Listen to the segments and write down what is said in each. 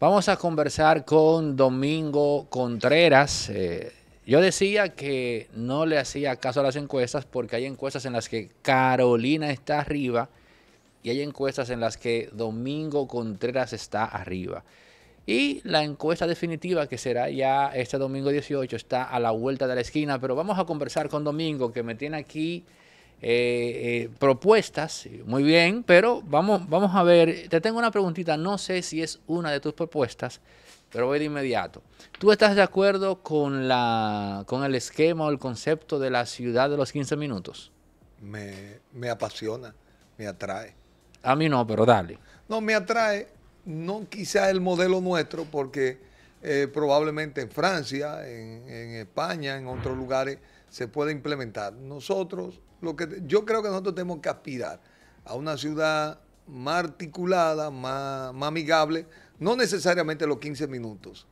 Vamos a conversar con Domingo Contreras. Eh, yo decía que no le hacía caso a las encuestas porque hay encuestas en las que Carolina está arriba y hay encuestas en las que Domingo Contreras está arriba. Y la encuesta definitiva, que será ya este domingo 18, está a la vuelta de la esquina, pero vamos a conversar con Domingo, que me tiene aquí eh, eh, propuestas, muy bien, pero vamos, vamos a ver, te tengo una preguntita, no sé si es una de tus propuestas, pero voy de inmediato. ¿Tú estás de acuerdo con, la, con el esquema o el concepto de la ciudad de los 15 minutos? Me, apasiona, me atrae. A mí no, pero dale. No, me atrae, no quizá el modelo nuestro, porque eh, probablemente en Francia, en, en España, en otros lugares, se puede implementar. Nosotros que, yo creo que nosotros tenemos que aspirar a una ciudad más articulada, más, amigable, no necesariamente los 15 minutos,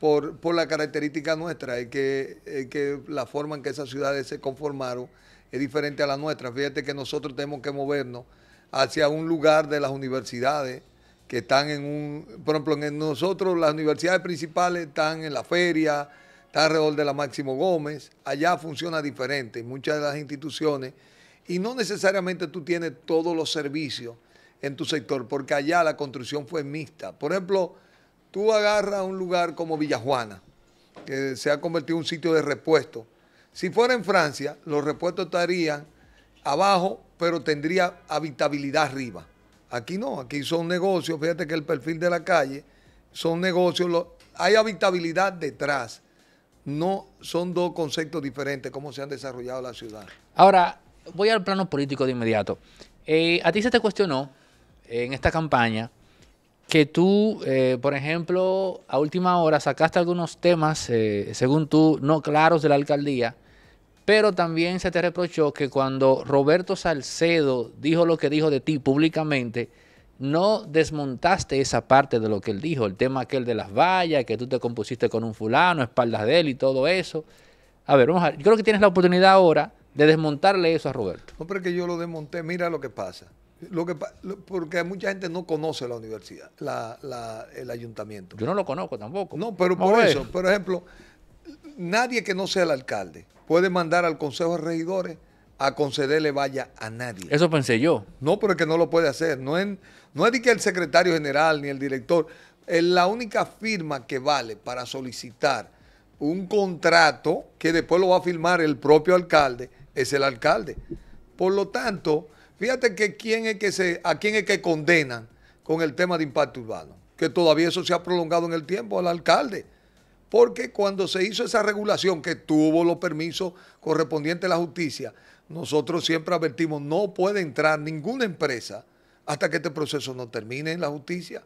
por, la característica nuestra, es que, es que la forma en que esas ciudades se conformaron es diferente a la nuestra. Fíjate que nosotros tenemos que movernos hacia un lugar de las universidades que están en un, por ejemplo, en nosotros las universidades principales están en la feria, está alrededor de la Máximo Gómez, allá funciona diferente, muchas de las instituciones, y no necesariamente tú tienes todos los servicios en tu sector, porque allá la construcción fue mixta. Por ejemplo, tú agarras un lugar como Villajuana, que se ha convertido en un sitio de repuesto. Si fuera en Francia, los repuestos estarían abajo, pero tendría habitabilidad arriba. Aquí no, aquí son negocios, fíjate que el perfil de la calle son negocios, hay habitabilidad detrás no son dos conceptos diferentes, cómo se han desarrollado la ciudad. Ahora, voy al plano político de inmediato. Eh, a ti se te cuestionó eh, en esta campaña que tú, eh, por ejemplo, a última hora sacaste algunos temas, según tú, no claros de la alcaldía, pero también se te reprochó que cuando Roberto Salcedo dijo lo que dijo de ti públicamente, no desmontaste esa parte de lo que él dijo, el tema aquel de las vallas, que tú te compusiste con un fulano, espaldas de él y todo eso. A ver, vamos a Yo creo que tienes la oportunidad ahora de desmontarle eso a Roberto. No, pero es que yo lo desmonté. Mira lo que pasa. Lo que, porque mucha gente no conoce la universidad, la, el ayuntamiento. Yo no lo conozco tampoco. No, pero por eso, por ejemplo, nadie que no sea el alcalde puede mandar al Consejo de Regidores a concederle valla a nadie. Eso pensé yo. No, pero es que no lo puede hacer. No es, no es de que el secretario general ni el director. la única firma que vale para solicitar un contrato que después lo va a firmar el propio alcalde es el alcalde. Por lo tanto, fíjate que, quién es que a quién es que condenan con el tema de impacto urbano, que todavía eso se ha prolongado en el tiempo al alcalde. Porque cuando se hizo esa regulación que tuvo los permisos correspondientes a la justicia, nosotros siempre advertimos, no puede entrar ninguna empresa hasta que este proceso no termine en la justicia.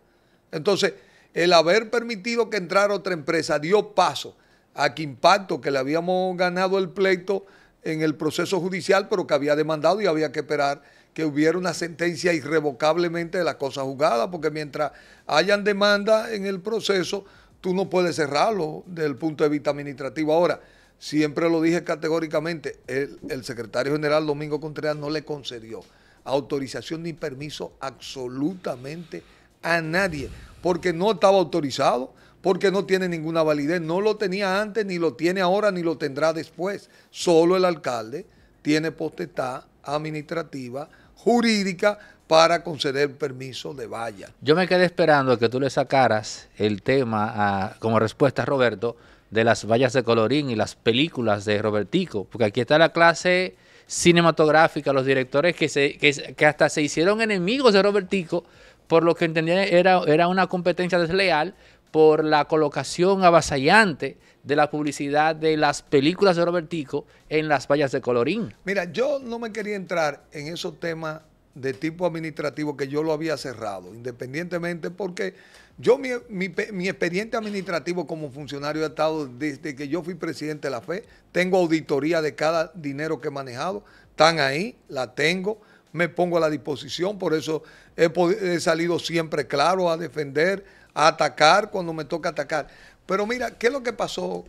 Entonces, el haber permitido que entrara otra empresa dio paso a que impacto, que le habíamos ganado el pleito en el proceso judicial, pero que había demandado y había que esperar que hubiera una sentencia irrevocablemente de la cosa juzgada, porque mientras hayan demanda en el proceso, tú no puedes cerrarlo desde el punto de vista administrativo. Ahora, siempre lo dije categóricamente, el, el secretario general Domingo Contreras no le concedió autorización ni permiso absolutamente a nadie, porque no estaba autorizado, porque no tiene ninguna validez, no lo tenía antes, ni lo tiene ahora, ni lo tendrá después. Solo el alcalde tiene potestad administrativa, jurídica, para conceder permiso de valla. Yo me quedé esperando a que tú le sacaras el tema como respuesta, a Roberto, de las vallas de colorín y las películas de Robertico, porque aquí está la clase cinematográfica, los directores que, se, que, hasta se hicieron enemigos de Robertico, por lo que entendía era, era una competencia desleal por la colocación avasallante de la publicidad de las películas de Robertico en las vallas de colorín. Mira, yo no me quería entrar en esos temas de tipo administrativo que yo lo había cerrado, independientemente porque yo mi, mi, expediente administrativo como funcionario de Estado desde que yo fui presidente de la FE, tengo auditoría de cada dinero que he manejado, están ahí, la tengo, me pongo a la disposición, por eso he, he salido siempre claro a defender, a atacar cuando me toca atacar. Pero mira, ¿qué es lo que pasó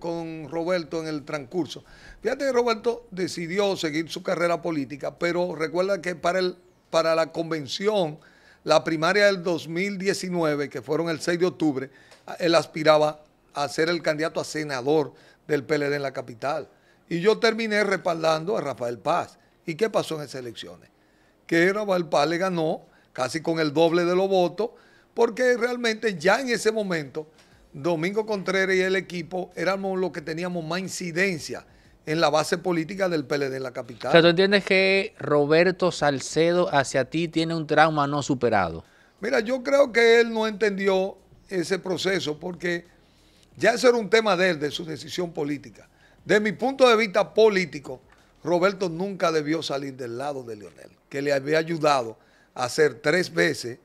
con Roberto en el transcurso. Fíjate que Roberto decidió seguir su carrera política, pero recuerda que para, el, para la convención, la primaria del 2019, que fueron el 6 de octubre, él aspiraba a ser el candidato a senador del PLD en la capital. Y yo terminé respaldando a Rafael Paz. ¿Y qué pasó en esas elecciones? Que Rafael Paz le ganó casi con el doble de los votos, porque realmente ya en ese momento Domingo Contreras y el equipo éramos los que teníamos más incidencia en la base política del PLD en la capital. O sea, ¿tú entiendes que Roberto Salcedo hacia ti tiene un trauma no superado? Mira, yo creo que él no entendió ese proceso porque ya eso era un tema de él, de su decisión política. De mi punto de vista político, Roberto nunca debió salir del lado de Leonel, que le había ayudado a ser tres veces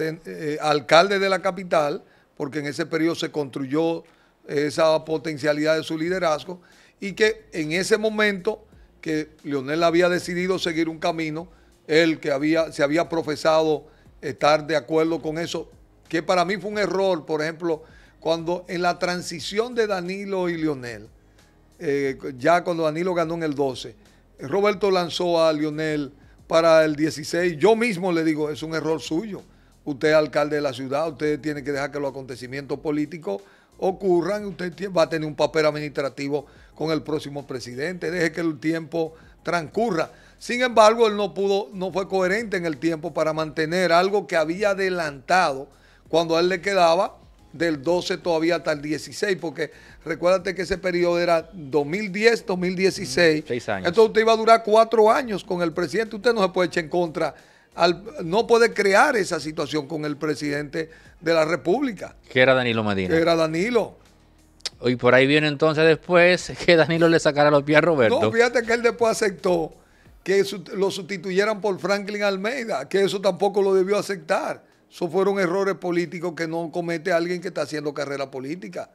eh, alcalde de la capital, porque en ese periodo se construyó esa potencialidad de su liderazgo y que en ese momento que Lionel había decidido seguir un camino, él que había, se había profesado estar de acuerdo con eso, que para mí fue un error, por ejemplo, cuando en la transición de Danilo y Lionel, eh, ya cuando Danilo ganó en el 12, Roberto lanzó a Lionel para el 16, yo mismo le digo, es un error suyo usted es alcalde de la ciudad, usted tiene que dejar que los acontecimientos políticos ocurran, usted va a tener un papel administrativo con el próximo presidente, deje que el tiempo transcurra. Sin embargo, él no pudo, no fue coherente en el tiempo para mantener algo que había adelantado cuando a él le quedaba del 12 todavía hasta el 16, porque recuérdate que ese periodo era 2010-2016. Seis Entonces usted iba a durar cuatro años con el presidente, usted no se puede echar en contra no puede crear esa situación con el presidente de la República. Que era Danilo Medina. Que era Danilo. Y por ahí viene entonces después que Danilo le sacara los pies a Roberto. No, fíjate que él después aceptó que lo sustituyeran por Franklin Almeida, que eso tampoco lo debió aceptar. Eso fueron errores políticos que no comete alguien que está haciendo carrera política.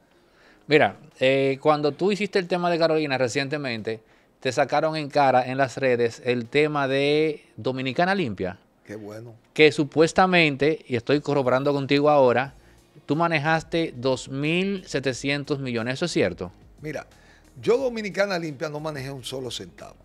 Mira, eh, cuando tú hiciste el tema de Carolina recientemente, te sacaron en cara en las redes el tema de Dominicana Limpia. Qué bueno. Que supuestamente, y estoy corroborando contigo ahora, tú manejaste 2.700 millones. ¿Eso es cierto? Mira, yo Dominicana Limpia no manejé un solo centavo.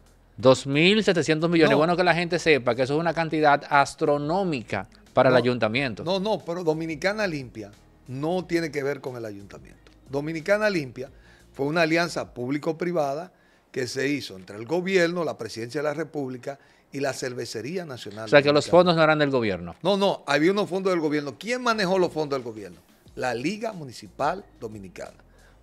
2.700 millones. Bueno que la gente sepa que eso es una cantidad astronómica para el ayuntamiento. No, no, pero Dominicana Limpia no tiene que ver con el ayuntamiento. Dominicana Limpia fue una alianza público-privada que se hizo entre el gobierno, la presidencia de la República y la Cervecería Nacional. O sea, que los fondos no eran del gobierno. No, no, había unos fondos del gobierno. ¿Quién manejó los fondos del gobierno? La Liga Municipal Dominicana.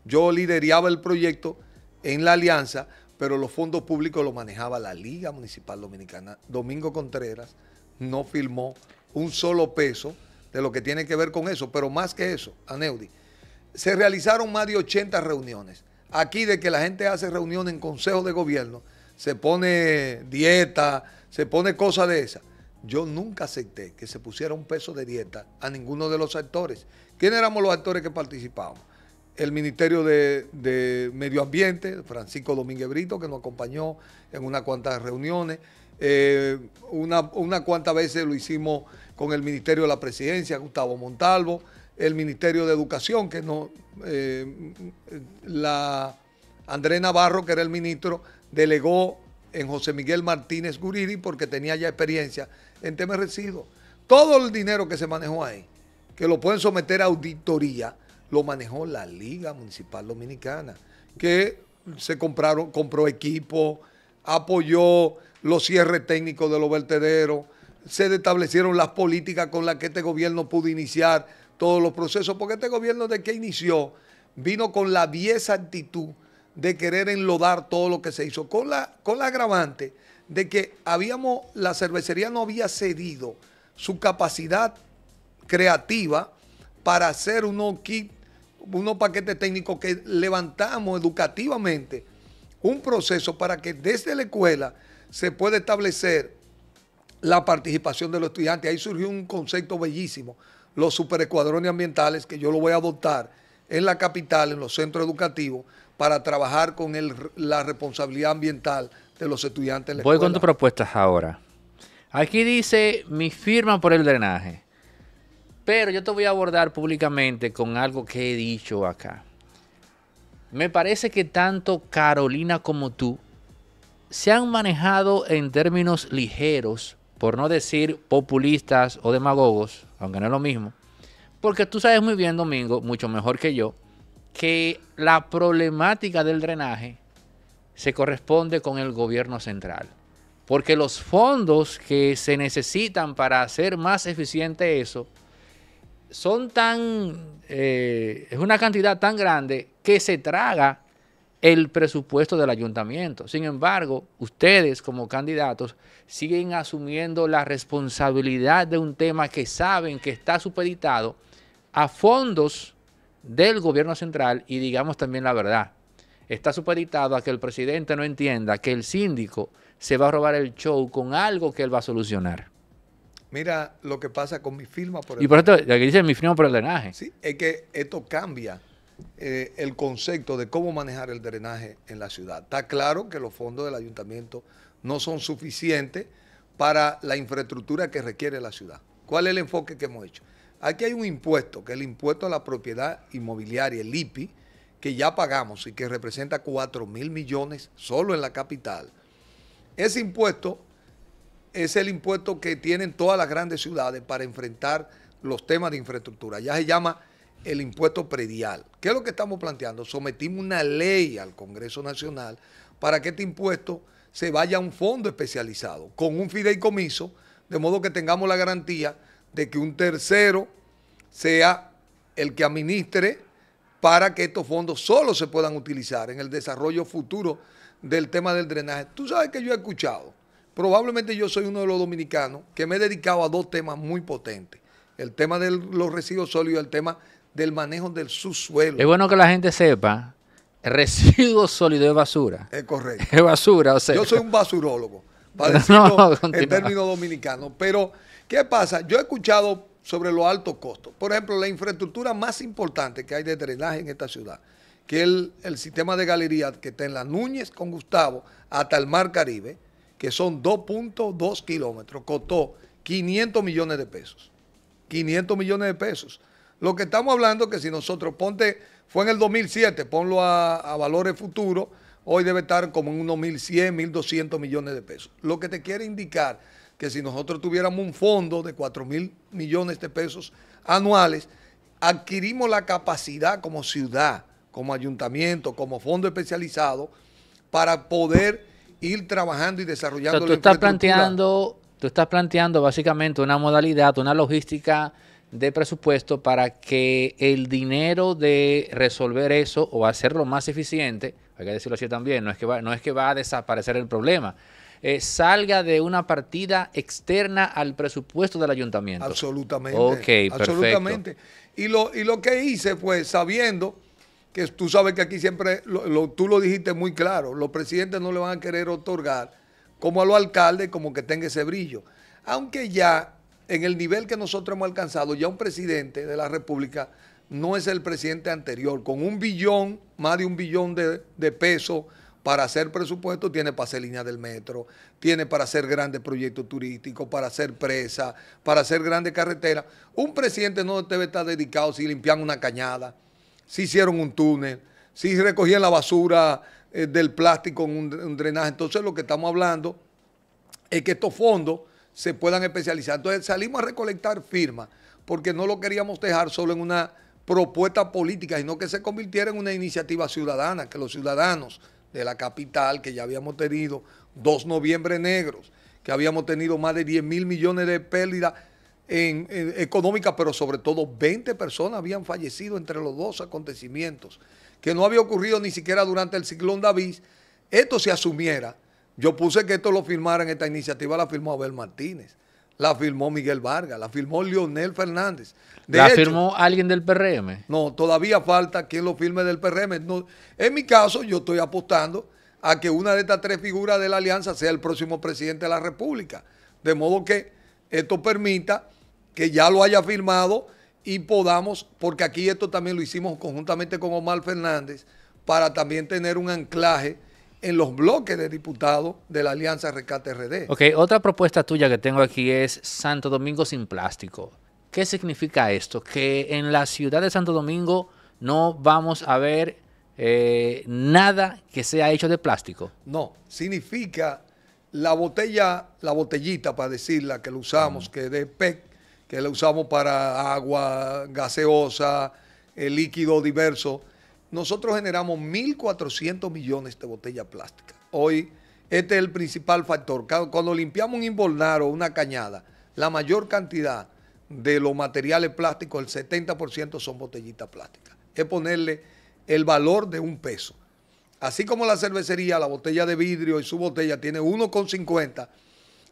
Yo lideraba el proyecto en la alianza, pero los fondos públicos los manejaba la Liga Municipal Dominicana. Domingo Contreras no firmó un solo peso de lo que tiene que ver con eso, pero más que eso, Aneudi, se realizaron más de 80 reuniones. Aquí de que la gente hace reunión en Consejo de gobierno, se pone dieta, se pone cosa de esa. Yo nunca acepté que se pusiera un peso de dieta a ninguno de los actores. ¿Quiénes éramos los actores que participábamos? El Ministerio de, Medio Ambiente, Francisco Domínguez Brito, que nos acompañó en unas cuantas reuniones. Eh, una, una cuantas veces lo hicimos con el Ministerio de la Presidencia, Gustavo Montalvo, el Ministerio de Educación, que no, eh, la André Navarro, que era el ministro, delegó en José Miguel Martínez Guriri porque tenía ya experiencia en temas de residuos. Todo el dinero que se manejó ahí, que lo pueden someter a auditoría, lo manejó la Liga Municipal Dominicana, que se compraron, compró equipo, apoyó los cierres técnicos de los vertederos, se establecieron las políticas con las que este gobierno pudo iniciar todos los procesos, porque este gobierno de que inició vino con la vieja actitud de querer enlodar todo lo que se hizo, con la, agravante de que habíamos, la cervecería no había cedido su capacidad creativa para hacer unos kit unos paquetes técnicos que levantamos educativamente un proceso para que desde la escuela se pueda establecer la participación de los estudiantes. Ahí surgió un concepto bellísimo, los superescuadrones ambientales, que yo lo voy a adoptar en la capital, en los centros educativos, para trabajar con la responsabilidad ambiental de los estudiantes. la Voy con tus propuestas ahora. Aquí dice mi firma por el drenaje. Pero yo te voy a abordar públicamente con algo que he dicho acá. Me parece que tanto Carolina como tú se han manejado en términos ligeros, por no decir populistas o demagogos, aunque no es lo mismo. Porque tú sabes muy bien, Domingo, mucho mejor que yo, que la problemática del drenaje se corresponde con el gobierno central, porque los fondos que se necesitan para hacer más eficiente eso son tan, eh, es una cantidad tan grande que se traga el presupuesto del ayuntamiento. Sin embargo, ustedes como candidatos siguen asumiendo la responsabilidad de un tema que saben que está supeditado a fondos del gobierno central y digamos también la verdad. Está supeditado a que el presidente no entienda que el síndico se va a robar el show con algo que él va a solucionar. Mira lo que pasa con mi firma por el Y por esto, la que dice mi firma por el drenaje. Sí, es que esto cambia eh, el concepto de cómo manejar el drenaje en la ciudad. Está claro que los fondos del ayuntamiento no son suficientes para la infraestructura que requiere la ciudad. ¿Cuál es el enfoque que hemos hecho? Aquí hay un impuesto, que es el impuesto a la propiedad inmobiliaria, el IPI, que ya pagamos y que representa 4 mil millones solo en la capital. Ese impuesto es el impuesto que tienen todas las grandes ciudades para enfrentar los temas de infraestructura. Ya se llama el impuesto predial. ¿Qué es lo que estamos planteando? Sometimos una ley al Congreso Nacional para que este impuesto se vaya a un fondo especializado con un fideicomiso, de modo que tengamos la garantía de que un tercero sea el que administre para que estos fondos solo se puedan utilizar en el desarrollo futuro del tema del drenaje. Tú sabes que yo he escuchado, probablemente yo soy uno de los dominicanos que me he dedicado a dos temas muy potentes, el tema de los residuos sólidos y el tema del manejo del subsuelo. Es bueno que la gente sepa, residuos sólidos es basura. Es correcto. Es basura, o sea. Yo soy un basurólogo, para decirlo en pero... ¿Qué pasa? Yo he escuchado sobre los altos costos. Por ejemplo, la infraestructura más importante que hay de drenaje en esta ciudad, que es el, sistema de galería que está en la Núñez con Gustavo hasta el Mar Caribe, que son 2.2 kilómetros, costó 500 millones de pesos. 500 millones de pesos. Lo que estamos hablando es que si nosotros, ponte, fue en el 2007, ponlo a, a valores futuros, hoy debe estar como en unos 1.100, 1.200 millones de pesos. Lo que te quiere indicar que si nosotros tuviéramos un fondo de 4 mil millones de pesos anuales, adquirimos la capacidad como ciudad, como ayuntamiento, como fondo especializado, para poder ir trabajando y desarrollando. O tú estás planteando, tú estás planteando básicamente una modalidad, una logística de presupuesto para que el dinero de resolver eso o hacerlo más eficiente, hay que decirlo así también, no es que no es que va a desaparecer el problema, eh, salga de una partida externa al presupuesto del ayuntamiento. Absolutamente. Ok, absolutamente. Perfecto. Y lo, y lo que hice fue sabiendo que tú sabes que aquí siempre, tú lo dijiste muy claro, los presidentes no le van a querer otorgar como a los alcaldes, como que tenga ese brillo. Aunque ya en el nivel que nosotros hemos alcanzado, ya un presidente de la República no es el presidente anterior, con un billón, más de un billón de, de pesos para hacer presupuesto, tiene para hacer línea del metro, tiene para hacer grandes proyectos turísticos, para hacer presas, para hacer grandes carreteras. Un presidente no debe estar dedicado si limpian una cañada, si hicieron un túnel, si recogían la basura eh, del plástico en un, un drenaje. Entonces lo que estamos hablando es que estos fondos se puedan especializar. Entonces salimos a recolectar firmas porque no lo queríamos dejar solo en una propuesta política, sino que se convirtiera en una iniciativa ciudadana, que los ciudadanos de la capital, que ya habíamos tenido dos noviembre negros, que habíamos tenido más de 10 mil millones de pérdidas en, económicas, pero sobre todo 20 personas habían fallecido entre los dos acontecimientos, que no había ocurrido ni siquiera durante el ciclón David, esto se asumiera. Yo puse que esto lo firmaran, esta iniciativa la firmó Abel Martínez. La firmó Miguel Vargas, la firmó Lionel Fernández. ¿La firmó alguien del PRM? No, todavía falta quien lo firme del PRM. en mi caso, yo estoy apostando a que una de estas tres figuras de la alianza sea el próximo presidente de la República. De modo que esto permita que ya lo haya firmado y podamos, porque aquí esto también lo hicimos conjuntamente con Omar Fernández, para también tener un anclaje en los bloques de diputados de la Alianza Rescate RD. Ok, otra propuesta tuya que tengo aquí es Santo Domingo sin plástico. ¿Qué significa esto? Que en la ciudad de Santo Domingo no vamos a ver eh, nada que sea hecho de plástico. No, significa la botella, la botellita, para decirla, que la usamos, que de PEC, que la usamos para agua gaseosa, líquido diverso nosotros generamos 1.400 millones de botellas plásticas. Hoy, este es el principal factor. Cuando limpiamos un involnaro, o una cañada, la mayor cantidad de los materiales plásticos, el 70% son botellitas plásticas. Es ponerle el valor de un peso. Así como la cervecería, la botella de vidrio y su botella tiene 1,50,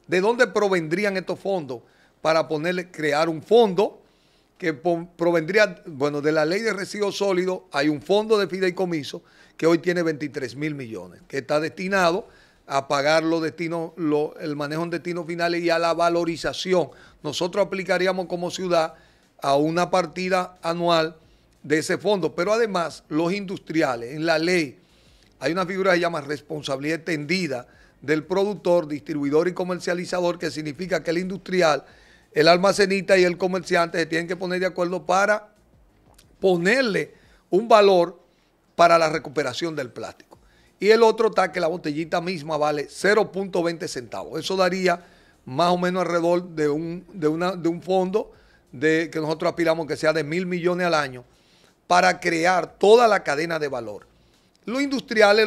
¿de dónde provendrían estos fondos para ponerle, crear un fondo? que provendría, bueno, de la ley de residuos sólidos, hay un fondo de fideicomiso que hoy tiene 23 mil millones, que está destinado a pagar los destinos, el manejo en destinos finales y a la valorización. Nosotros aplicaríamos como ciudad a una partida anual de ese fondo, pero además los industriales, en la ley hay una figura que se llama responsabilidad extendida del productor, distribuidor y comercializador, que significa que el industrial el almacenista y el comerciante se tienen que poner de acuerdo para ponerle un valor para la recuperación del plástico. Y el otro está que la botellita misma vale 0.20 centavos. Eso daría más o menos alrededor de un, de de un fondo de, que nosotros aspiramos que sea de mil millones al año para crear toda la cadena de valor. Los industriales,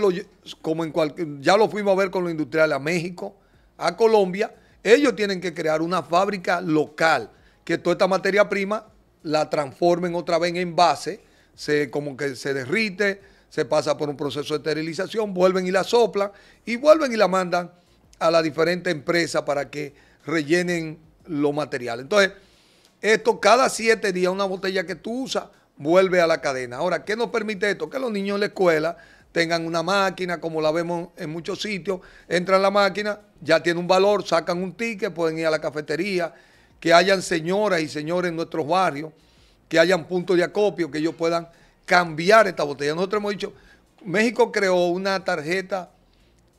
como en cual, ya lo fuimos a ver con los industriales a México, a Colombia, ellos tienen que crear una fábrica local que toda esta materia prima la transformen otra vez en envase, se, como que se derrite, se pasa por un proceso de esterilización, vuelven y la soplan y vuelven y la mandan a la diferente empresa para que rellenen los materiales. Entonces, esto cada siete días, una botella que tú usas, vuelve a la cadena. Ahora, ¿qué nos permite esto? Que los niños en la escuela tengan una máquina, como la vemos en muchos sitios, entran la máquina, ya tiene un valor, sacan un ticket, pueden ir a la cafetería, que hayan señoras y señores en nuestros barrios, que hayan puntos de acopio, que ellos puedan cambiar esta botella. Nosotros hemos dicho, México creó una tarjeta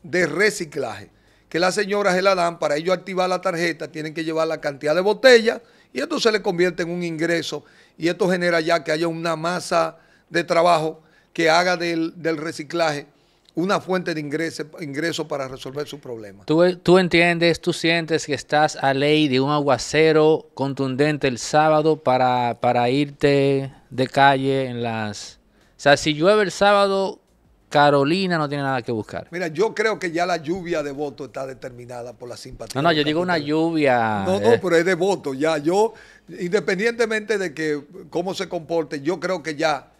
de reciclaje, que las señoras se la dan, para ellos activar la tarjeta tienen que llevar la cantidad de botellas y esto se le convierte en un ingreso y esto genera ya que haya una masa de trabajo que haga del, del reciclaje una fuente de ingreso, para resolver su problema. ¿Tú, entiendes, tú sientes que estás a ley de un aguacero contundente el sábado para, irte de calle en las... O sea, si llueve el sábado, Carolina no tiene nada que buscar. Mira, yo creo que ya la lluvia de voto está determinada por la simpatía. No, no, yo digo una lluvia. No, no, eh. pero es de voto. Ya yo, independientemente de que cómo se comporte, yo creo que ya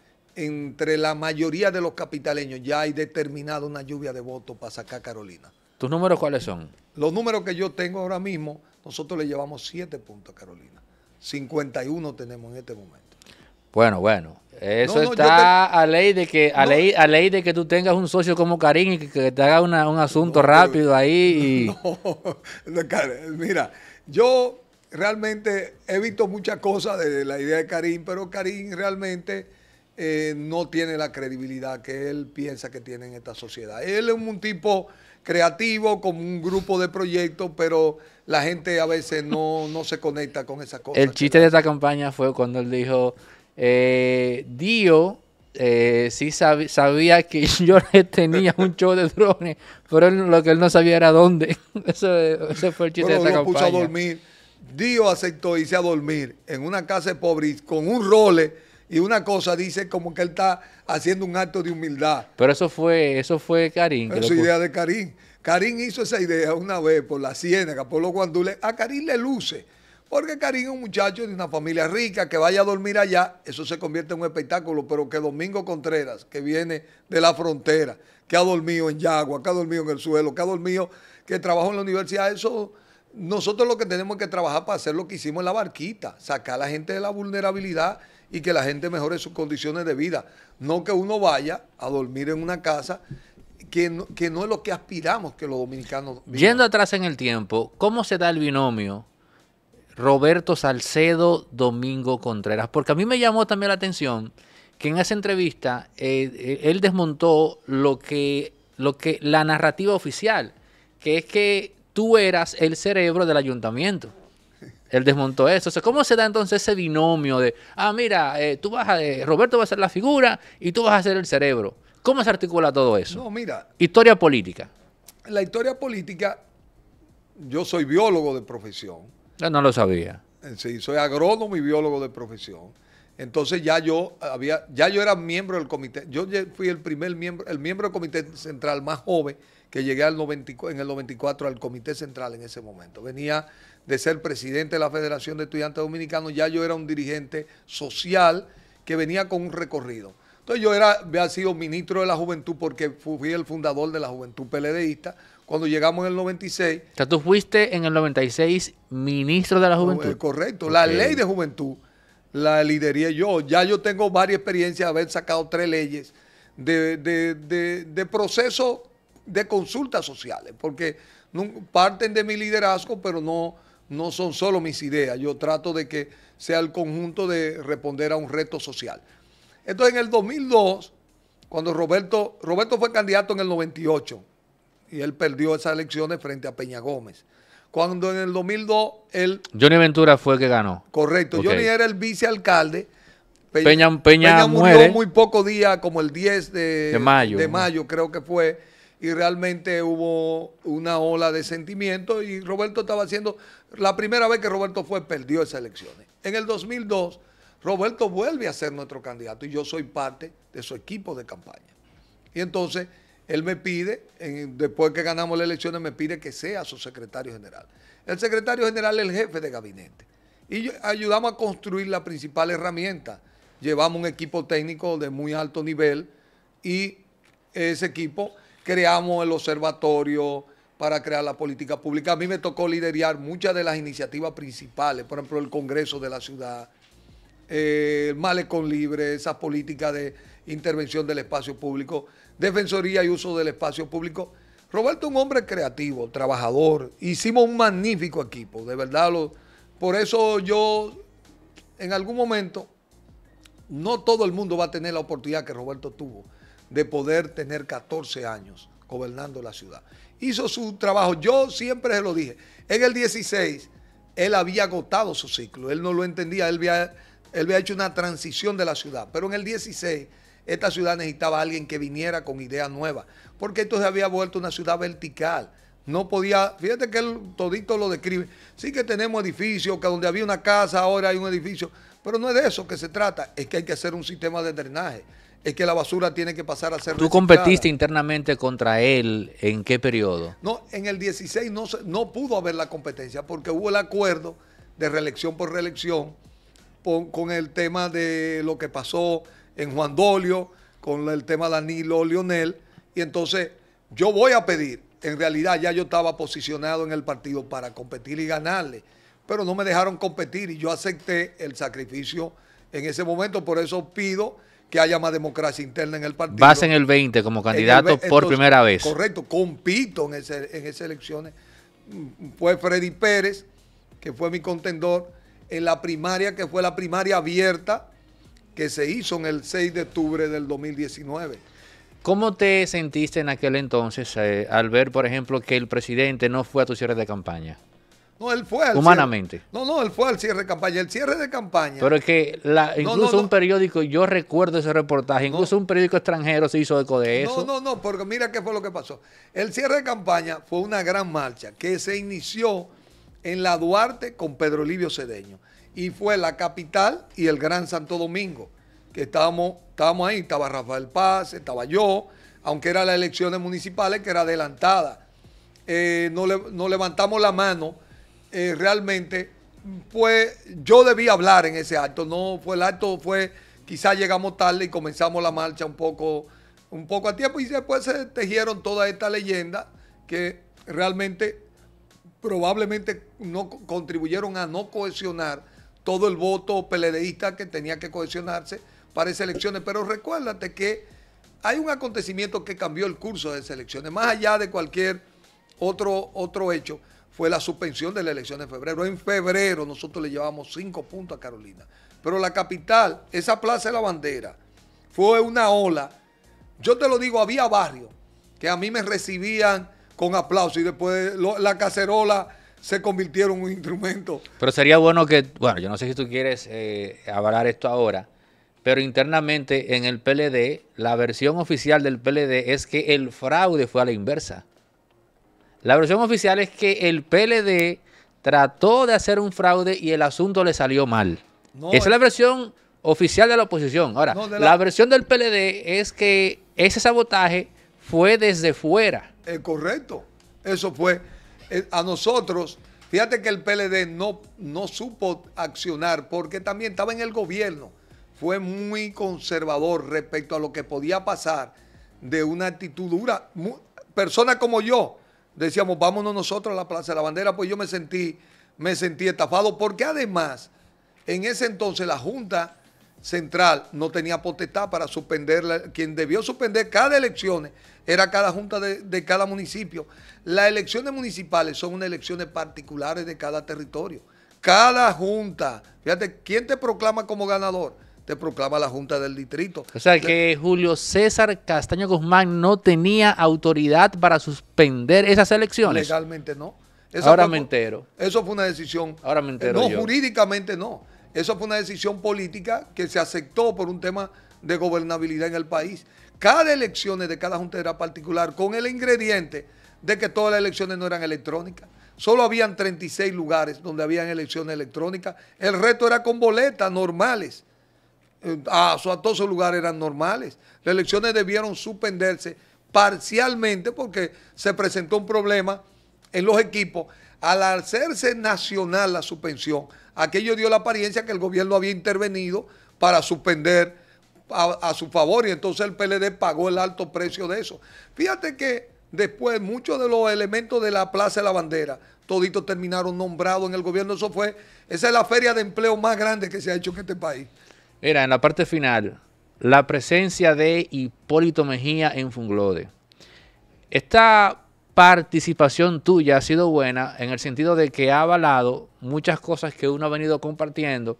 entre la mayoría de los capitaleños ya hay determinada una lluvia de votos para sacar Carolina. ¿Tus números cuáles son? Los números que yo tengo ahora mismo, nosotros le llevamos 7 puntos a Carolina. 51 tenemos en este momento. Bueno, bueno. Eso está a ley de que a, ley, de que tú tengas un socio como Karim y que, te haga un asunto rápido ahí. Y... mira, yo realmente he visto muchas cosas de la idea de Karim, pero Karim realmente eh, no tiene la credibilidad que él piensa que tiene en esta sociedad. Él es un tipo creativo, como un grupo de proyectos, pero la gente a veces no, se conecta con esas cosas. El chiste de esta campaña fue cuando él dijo, eh, Dio eh, sí sabía que yo tenía un show de drones, pero lo que él no sabía era dónde. Eso, ese fue el chiste de esta campaña. Puso a dormir. Dio aceptó irse a dormir en una casa de pobres con un role y una cosa dice como que él está haciendo un acto de humildad. Pero eso fue, eso fue Karim. Esa idea de Karim. Karim hizo esa idea una vez por la Ciénaga, por los guandules. A Karim le luce. Porque Karim es un muchacho de una familia rica que vaya a dormir allá, eso se convierte en un espectáculo, pero que Domingo Contreras, que viene de la frontera, que ha dormido en Yagua, que ha dormido en el suelo, que ha dormido, que trabaja en la universidad, eso nosotros lo que tenemos que trabajar para hacer lo que hicimos en la barquita, sacar a la gente de la vulnerabilidad y que la gente mejore sus condiciones de vida. No que uno vaya a dormir en una casa que no, que no es lo que aspiramos que los dominicanos. Yendo atrás en el tiempo, ¿cómo se da el binomio Roberto Salcedo Domingo Contreras? Porque a mí me llamó también la atención que en esa entrevista eh, eh, él desmontó lo que, lo que la narrativa oficial, que es que tú eras el cerebro del ayuntamiento. Él desmontó eso. O sea, ¿Cómo se da entonces ese binomio de, ah, mira, eh, tú vas a, eh, Roberto va a ser la figura y tú vas a ser el cerebro? ¿Cómo se articula todo eso? No, mira. Historia política. La historia política, yo soy biólogo de profesión. Yo no lo sabía. Eh, sí, soy agrónomo y biólogo de profesión. Entonces ya yo había, ya yo era miembro del comité. Yo fui el primer miembro, el miembro del comité central más joven que llegué al en el 94 al Comité Central en ese momento. Venía de ser presidente de la Federación de Estudiantes Dominicanos, ya yo era un dirigente social que venía con un recorrido. Entonces yo era, había sido ministro de la Juventud porque fui el fundador de la Juventud PLDista cuando llegamos en el 96. O sea, tú fuiste en el 96 ministro de la Juventud. Eh, correcto, la ley de juventud la lideré yo. Ya yo tengo varias experiencias de haber sacado tres leyes de proceso de consultas sociales, porque parten de mi liderazgo, pero no, no son solo mis ideas. Yo trato de que sea el conjunto de responder a un reto social. Entonces, en el 2002, cuando Roberto, Roberto fue candidato en el 98 y él perdió esas elecciones frente a Peña Gómez. Cuando en el 2002 él... Johnny Ventura fue el que ganó. Correcto. Johnny era el vicealcalde. Peña, Peña, murió muy poco día, como el 10 de, mayo. de mayo, creo que fue y realmente hubo una ola de sentimiento y Roberto estaba haciendo, la primera vez que Roberto fue, perdió esas elecciones. En el 2002, Roberto vuelve a ser nuestro candidato y yo soy parte de su equipo de campaña. Y entonces, él me pide, después que ganamos las elecciones, me pide que sea su secretario general. El secretario general es el jefe de gabinete. Y ayudamos a construir la principal herramienta. Llevamos un equipo técnico de muy alto nivel y ese equipo creamos el observatorio para crear la política pública. A mí me tocó liderar muchas de las iniciativas principales, por ejemplo, el Congreso de la Ciudad, eh, el Malecón Libre, esa política de intervención del espacio público, defensoría y uso del espacio público. Roberto es un hombre creativo, trabajador. Hicimos un magnífico equipo, de verdad. por eso yo, en algún momento, no todo el mundo va a tener la oportunidad que Roberto tuvo de poder tener 14 años gobernando la ciudad. Hizo su trabajo, yo siempre se lo dije, en el 16 él había agotado su ciclo, él no lo entendía, él había, hecho una transición de la ciudad, pero en el 16 esta ciudad necesitaba a alguien que viniera con ideas nuevas, porque esto se había vuelto una ciudad vertical. No podía, fíjate que él todito lo describe. Sí que tenemos edificios, que donde había una casa ahora hay un edificio, pero no es de eso que se trata, es que hay que hacer un sistema de drenaje es que la basura tiene que pasar a ser ¿Tú competiste internamente contra él en qué periodo? No, en el 16 no, no pudo haber la competencia porque hubo el acuerdo de reelección por reelección con el tema de lo que pasó en Juan Dolio, con el tema de Danilo Lionel. Y entonces yo voy a pedir, en realidad ya yo estaba posicionado en el partido para competir y ganarle, pero no me dejaron competir y yo acepté el sacrificio en ese momento, por eso pido que haya más democracia interna en el partido. Vas en el 20 como candidato por primera vez. Correcto, compito en, esas elecciones. Fue Freddy Pérez, que fue mi contendor, en la primaria, que fue la primaria abierta que se hizo en el 6 de octubre del 2019. ¿Cómo te sentiste en aquel entonces eh, al ver, por ejemplo, que el presidente no fue a tus cierre de campaña? No, él fue Humanamente. No, no, él fue al cierre de campaña. El cierre de campaña. Pero es que la, incluso un periódico, yo recuerdo ese reportaje, incluso un periódico extranjero se hizo eco de eso. No, no, no, porque mira qué fue lo que pasó. El cierre de campaña fue una gran marcha que se inició en la Duarte con Pedro Livio Cedeño. Y fue la capital y el Gran Santo Domingo, que estábamos, ahí. Estaba Rafael Paz, estaba yo, aunque eran las elecciones municipales que era adelantada. Eh, no levantamos la mano eh, realmente pues yo debí hablar en ese acto, no fue el acto, fue quizás llegamos tarde y comenzamos la marcha un poco, un poco a tiempo y después se tejieron toda esta leyenda que realmente probablemente no contribuyeron a no cohesionar todo el voto peledeísta que tenía que cohesionarse para esas elecciones. Pero recuérdate que hay un acontecimiento que cambió el curso de esas elecciones, más allá de cualquier otro, otro hecho fue la suspensión de la elección de febrero. En febrero nosotros le llevamos cinco puntos a Carolina. Pero la capital, esa Plaza de la Bandera, fue una ola. Yo te lo digo, había barrios que a mí me recibían con aplauso y después la cacerola se convirtieron en un instrumento. Pero sería bueno que, bueno, yo no sé si tú quieres hablar eh, esto ahora, pero internamente en el PLD, la versión oficial del PLD es que el fraude fue a la inversa. La versión oficial es que el PLD trató de hacer un fraude y el asunto le salió mal. Esa es eh. la versión oficial de la oposición. Ahora, la... versión del PLD es que ese sabotaje fue desde fuera. Es correcto. Eso fue. Eh, a nosotros, fíjate que el PLD no, no supo accionar porque también estaba en el gobierno. Fue muy conservador respecto a lo que podía pasar de una actitud dura. personas como yo, decíamos, vámonos nosotros a la Plaza de la Bandera, pues yo me sentí, me sentí estafado, porque además, en ese entonces la Junta Central no tenía potestad para suspenderla, quien debió suspender cada elección era cada junta de, de cada municipio. Las elecciones municipales son unas elecciones particulares de cada territorio. Cada junta, fíjate, ¿quién te proclama como ganador? te proclama la Junta del Distrito. O sea que Julio César Castaño Guzmán no tenía autoridad para suspender esas elecciones. Legalmente no. Ahora me entero. Eso fue una decisión. Ahora me entero. No, jurídicamente no. Eso fue una decisión política que se aceptó por un tema de gobernabilidad en el país. Cada elección de cada junta era particular con el ingrediente de que todas las elecciones no eran electrónicas. Solo habían 36 lugares donde habían elecciones electrónicas. El resto era con boletas normales. Eh, a, ah, a todos esos lugares eran normales. Las elecciones debieron suspenderse parcialmente porque se presentó un problema en los equipos. Al hacerse nacional la suspensión, aquello dio la apariencia que el gobierno había intervenido para suspender a, a su favor y entonces el PLD pagó el alto precio de eso. Fíjate que después muchos de los elementos de la Plaza de la Bandera, toditos terminaron nombrados en el gobierno, eso fue, esa es la feria de empleo más grande que se ha hecho en este país. Mira, en la parte final, la presencia de Hipólito Mejía en Funglode. Esta participación tuya ha sido buena en el sentido de que ha avalado muchas cosas que uno ha venido compartiendo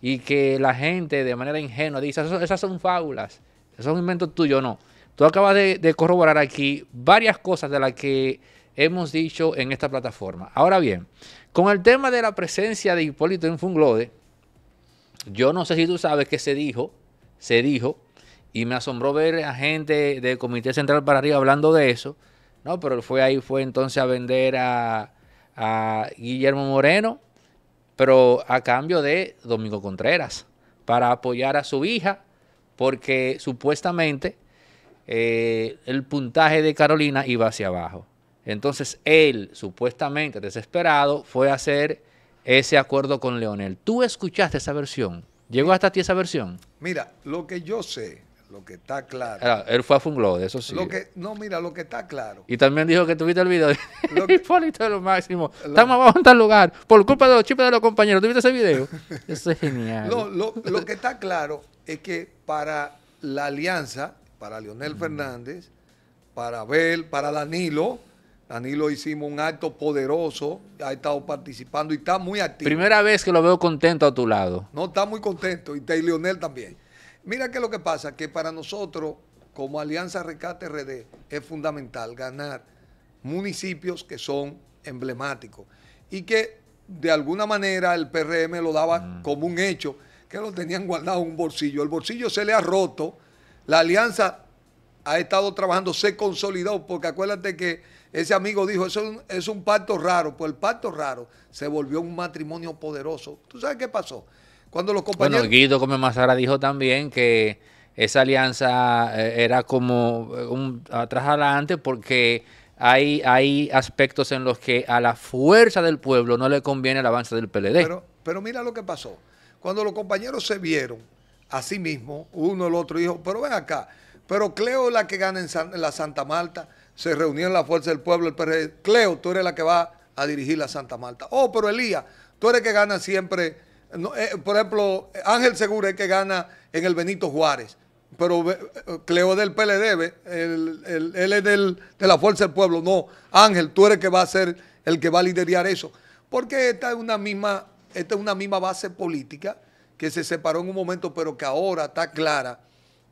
y que la gente de manera ingenua dice, esas son fábulas, esos son inventos tuyos, no. Tú acabas de, de corroborar aquí varias cosas de las que hemos dicho en esta plataforma. Ahora bien, con el tema de la presencia de Hipólito en Funglode, yo no sé si tú sabes que se dijo, se dijo, y me asombró ver a gente del Comité Central para arriba hablando de eso, ¿no? Pero fue ahí, fue entonces a vender a, Guillermo Moreno, pero a cambio de Domingo Contreras, para apoyar a su hija, porque supuestamente eh, el puntaje de Carolina iba hacia abajo. Entonces él, supuestamente desesperado, fue a hacer ese acuerdo con Leonel. ¿Tú escuchaste esa versión? ¿Llegó hasta ti esa versión? Mira, lo que yo sé, lo que está claro. Ah, él fue a Funglod, eso sí. Lo que, no, mira, lo que está claro. Y también dijo que tuviste el video de Hipólito de lo máximo. Estamos abajo en tal lugar por culpa de los chips de los compañeros. ¿Tuviste ese video? eso es genial. lo, que está claro es que para la alianza, para Leonel Fernández, para Abel, para Danilo, Danilo hicimos un acto poderoso, ha estado participando y está muy activo. Primera vez que lo veo contento a tu lado. No, está muy contento y, te, Lionel también. Mira qué es lo que pasa, que para nosotros, como Alianza Recate RD, es fundamental ganar municipios que son emblemáticos y que de alguna manera el PRM lo daba mm. como un hecho, que lo tenían guardado en un bolsillo. El bolsillo se le ha roto, la alianza ha estado trabajando, se consolidó, porque acuérdate que ese amigo dijo, eso es un, es un pacto raro. Pues el pacto raro se volvió un matrimonio poderoso. ¿Tú sabes qué pasó? Cuando los compañeros... Bueno, Guido Gómez Mazara dijo también que esa alianza eh, era como eh, un atrás adelante porque hay, hay aspectos en los que a la fuerza del pueblo no le conviene el avance del PLD. Pero, pero mira lo que pasó. Cuando los compañeros se vieron a sí mismos, uno el otro dijo, pero ven acá, pero Cleo es la que gana en, en la Santa Marta, se reunió en la Fuerza del Pueblo, el PRD. Cleo, tú eres la que va a dirigir la Santa Marta. Oh, pero Elías, tú eres que gana siempre. Eh, por ejemplo, Ángel Segura es que gana en el Benito Juárez. Pero eh, Cleo del PLD, el, él es de la Fuerza del Pueblo. No, Ángel, tú eres que va a ser el que va a liderar eso. Porque esta es una misma, esta es una misma base política que se separó en un momento, pero que ahora está clara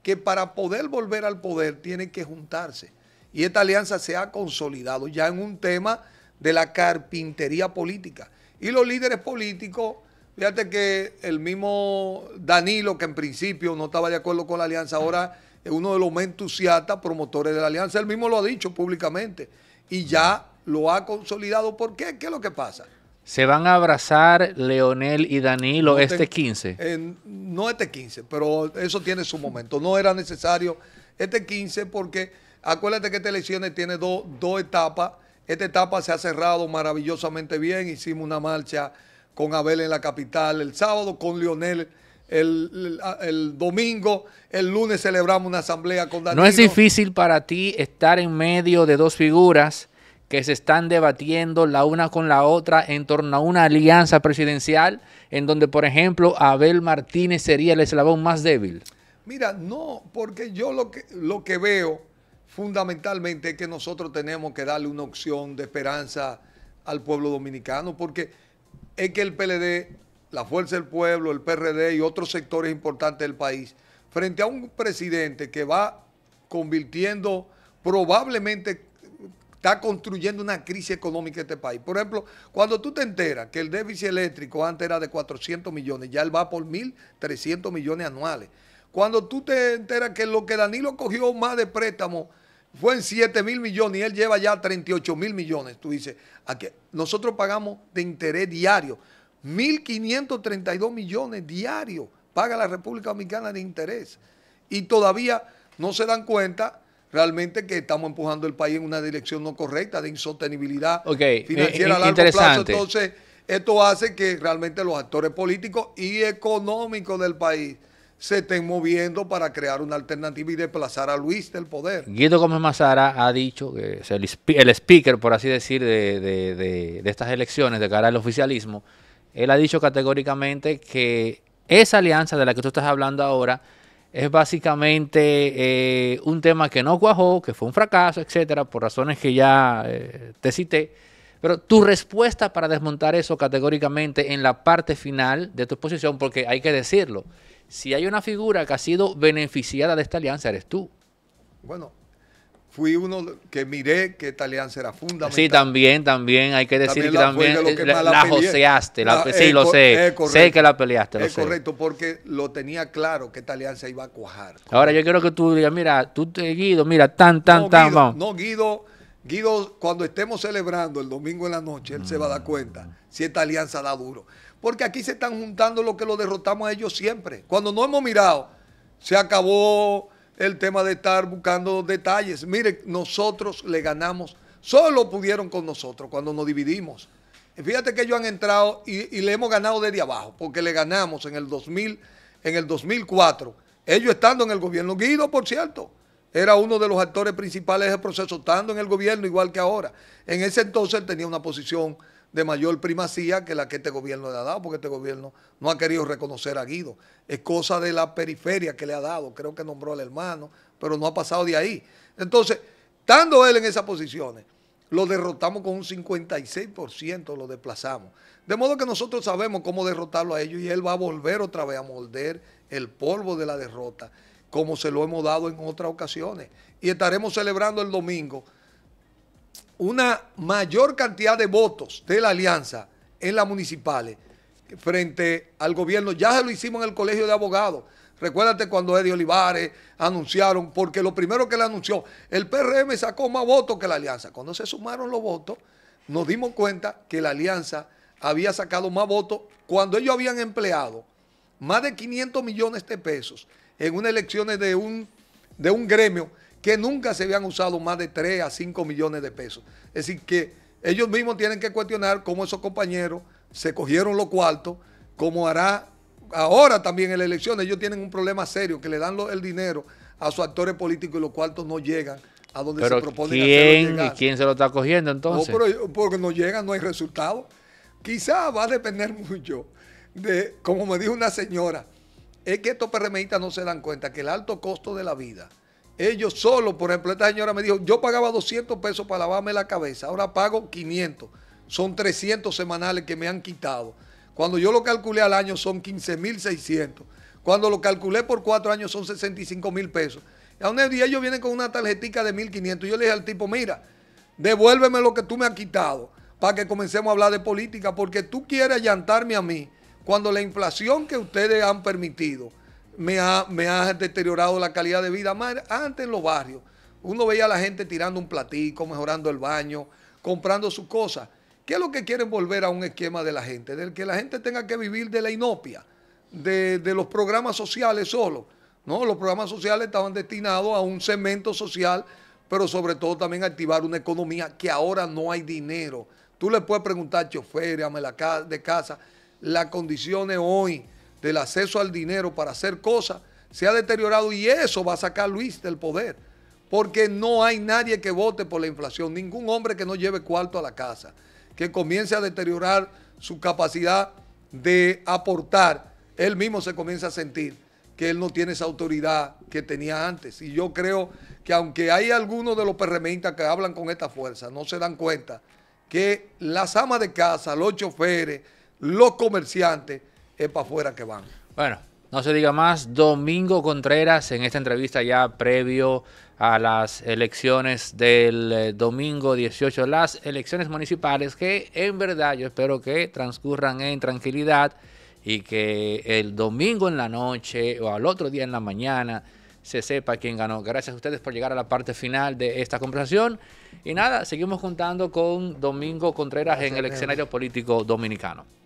que para poder volver al poder tiene que juntarse. Y esta alianza se ha consolidado ya en un tema de la carpintería política. Y los líderes políticos, fíjate que el mismo Danilo, que en principio no estaba de acuerdo con la alianza, ahora es uno de los más entusiastas promotores de la alianza. Él mismo lo ha dicho públicamente y ya lo ha consolidado. ¿Por qué? ¿Qué es lo que pasa? ¿Se van a abrazar Leonel y Danilo este, 15? Eh, no este 15, pero eso tiene su momento. No era necesario este 15 porque Acuérdate que esta elección tiene dos etapas. Esta etapa se ha cerrado maravillosamente bien. Hicimos una marcha con Abel en la capital el sábado, con Lionel el, ah, domingo, el lunes celebramos una asamblea con Danilo. No es difícil para ti estar en medio de dos figuras que se están debatiendo la una con la otra en torno a una alianza presidencial en donde, por ejemplo, Abel Martínez sería el eslabón más débil. Mira, no, porque yo lo que, lo que veo fundamentalmente es que nosotros tenemos que darle una opción de esperanza al pueblo dominicano, porque es que el PLD, la Fuerza del Pueblo, el PRD y otros sectores importantes del país, frente a un presidente que va convirtiendo, probablemente está construyendo una crisis económica en este país. Por ejemplo, cuando tú te enteras que el déficit eléctrico antes era de 400 millones, ya él va por 1.300 millones anuales. Cuando tú te enteras que lo que Danilo cogió más de préstamo fue en 7 mil millones y él lleva ya 38 mil millones. Tú dices, qué? nosotros pagamos de interés diario 1.532 millones diarios paga la República Dominicana de interés. Y todavía no se dan cuenta realmente que estamos empujando el país en una dirección no correcta de insostenibilidad eh, financiera a eh, largo plazo. Entonces, esto hace que realmente los actores políticos y económicos del país se estén moviendo para crear una alternativa y desplazar a Luis del poder. Guido Gómez Mazara ha dicho que el, speaker, por así decir, de, estas elecciones de cara al oficialismo. Él ha dicho categóricamente que esa alianza de la que tú estás hablando ahora es básicamente eh, un tema que no cuajó, que fue un fracaso, etcétera, por razones que ya eh, te cité. Pero tu respuesta para desmontar eso categóricamente en la parte final de tu exposición, porque hay que decirlo, si hay una figura que ha sido beneficiada de esta alianza, eres tú. Bueno, fui uno que miré que esta alianza era fundamental. Sí, también, también, hay que decir que también la, joseaste, sí, lo sé, sé que la peleaste. es correcto, porque lo tenía claro que esta alianza iba a cuajar. Ahora yo quiero que tú digas, mira, tú, Guido, mira, tan, tan, tan, No, Guido, Guido, cuando estemos celebrando el domingo en la noche, él se va a dar cuenta si esta alianza da duro porque aquí se están juntando lo que lo derrotamos a ellos siempre. Cuando no hemos mirado, se acabó el tema de estar buscando detalles. Mire, nosotros le ganamos, solo pudieron con nosotros cuando nos dividimos. Fíjate que ellos han entrado y, le hemos ganado desde abajo, porque le ganamos en el 2000, en el 2004. Ellos estando en el gobierno, Guido, por cierto, era uno de los actores principales del proceso, estando en el gobierno igual que ahora. En ese entonces él tenía una posición de mayor primacía que la que este gobierno le ha dado, porque este gobierno no ha querido reconocer a Guido. Es cosa de la periferia que le ha dado, creo que nombró al hermano, pero no ha pasado de ahí. Entonces, estando él en esas posiciones, lo derrotamos con un 56%, lo desplazamos. De modo que nosotros sabemos cómo derrotarlo a ellos y él va a volver otra vez a morder el polvo de la derrota, como se lo hemos dado en otras ocasiones. Y estaremos celebrando el domingo una mayor cantidad de votos de la alianza en las municipales frente al gobierno. Ya se lo hicimos en el colegio de abogados. Recuérdate cuando Eddie Olivares anunciaron, porque lo primero que le anunció, el PRM sacó más votos que la alianza. Cuando se sumaron los votos, nos dimos cuenta que la alianza había sacado más votos cuando ellos habían empleado más de 500 millones de pesos en unas elecciones de un, de un gremio que nunca se habían usado más de 3 a 5 millones de pesos. Es decir, que ellos mismos tienen que cuestionar cómo esos compañeros se cogieron los cuartos, cómo hará ahora también en la elección. Ellos tienen un problema serio, que le dan el dinero a sus actores políticos y los cuartos no llegan a donde se proponen ¿quién, y ¿Quién se lo está cogiendo oh, entonces? No, porque no llegan, no hay resultado. Quizá va a depender mucho de, como me dijo una señora, es que estos PRMistas no se dan cuenta que el alto costo de la vida ellos solo, por ejemplo, esta señora me dijo, yo pagaba 200 pesos para lavarme la cabeza, ahora pago 500. Son 300 semanales que me han quitado. Cuando yo lo calculé al año son 15.600. Cuando lo calculé por cuatro años son 65 mil pesos. Y a un día ellos vienen con una tarjetita de 1.500. Yo le dije al tipo, mira, devuélveme lo que tú me has quitado para que comencemos a hablar de política, porque tú quieres allantarme a mí cuando la inflación que ustedes han permitido me ha, deteriorado la calidad de vida. Más antes en los barrios, uno veía a la gente tirando un platico, mejorando el baño, comprando sus cosas. ¿Qué es lo que quieren volver a un esquema de la gente? Del que la gente tenga que vivir de la inopia, de, los programas sociales solo. ¿no? Los programas sociales estaban destinados a un cemento social, pero sobre todo también a activar una economía que ahora no hay dinero. Tú le puedes preguntar a chofer... a de casa, las condiciones hoy del acceso al dinero para hacer cosas se ha deteriorado y eso va a sacar a Luis del poder. Porque no hay nadie que vote por la inflación, ningún hombre que no lleve cuarto a la casa, que comience a deteriorar su capacidad de aportar, él mismo se comienza a sentir que él no tiene esa autoridad que tenía antes. Y yo creo que aunque hay algunos de los perrementas que hablan con esta fuerza, no se dan cuenta que las amas de casa, los choferes, los comerciantes, es para afuera que van. Bueno, no se diga más, Domingo Contreras en esta entrevista ya previo a las elecciones del eh, domingo 18, las elecciones municipales que en verdad yo espero que transcurran en tranquilidad y que el domingo en la noche o al otro día en la mañana se sepa quién ganó. Gracias a ustedes por llegar a la parte final de esta conversación. Y nada, seguimos contando con Domingo Contreras en el escenario político dominicano.